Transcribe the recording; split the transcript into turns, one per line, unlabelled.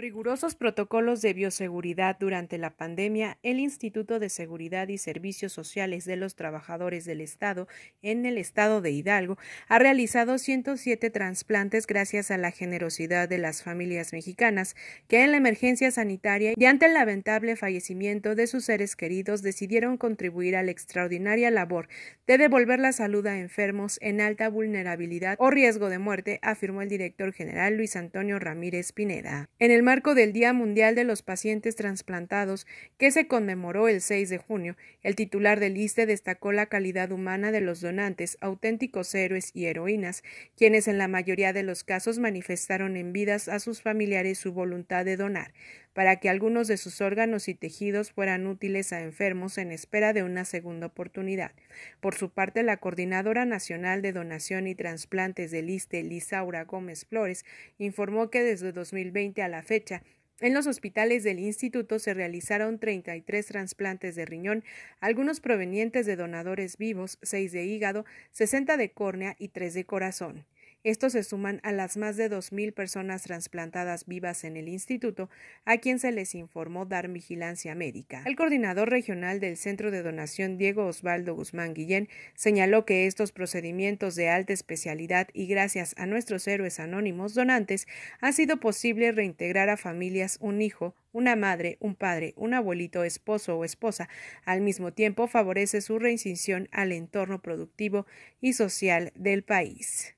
rigurosos protocolos de bioseguridad durante la pandemia, el Instituto de Seguridad y Servicios Sociales de los Trabajadores del Estado en el estado de Hidalgo ha realizado 107 trasplantes gracias a la generosidad de las familias mexicanas que en la emergencia sanitaria y ante el lamentable fallecimiento de sus seres queridos decidieron contribuir a la extraordinaria labor de devolver la salud a enfermos en alta vulnerabilidad o riesgo de muerte, afirmó el director general Luis Antonio Ramírez Pineda. En el marco del Día Mundial de los Pacientes Transplantados, que se conmemoró el 6 de junio, el titular del ISTE destacó la calidad humana de los donantes, auténticos héroes y heroínas, quienes en la mayoría de los casos manifestaron en vidas a sus familiares su voluntad de donar para que algunos de sus órganos y tejidos fueran útiles a enfermos en espera de una segunda oportunidad. Por su parte, la Coordinadora Nacional de Donación y Transplantes del ISTE, Lisaura Gómez Flores, informó que desde 2020 a la fecha en los hospitales del instituto se realizaron 33 trasplantes de riñón, algunos provenientes de donadores vivos, 6 de hígado, 60 de córnea y 3 de corazón. Estos se suman a las más de 2.000 personas trasplantadas vivas en el instituto, a quien se les informó dar vigilancia médica. El coordinador regional del Centro de Donación, Diego Osvaldo Guzmán Guillén, señaló que estos procedimientos de alta especialidad y gracias a nuestros héroes anónimos donantes, ha sido posible reintegrar a familias un hijo, una madre, un padre, un abuelito, esposo o esposa, al mismo tiempo favorece su reincisión al entorno productivo y social del país.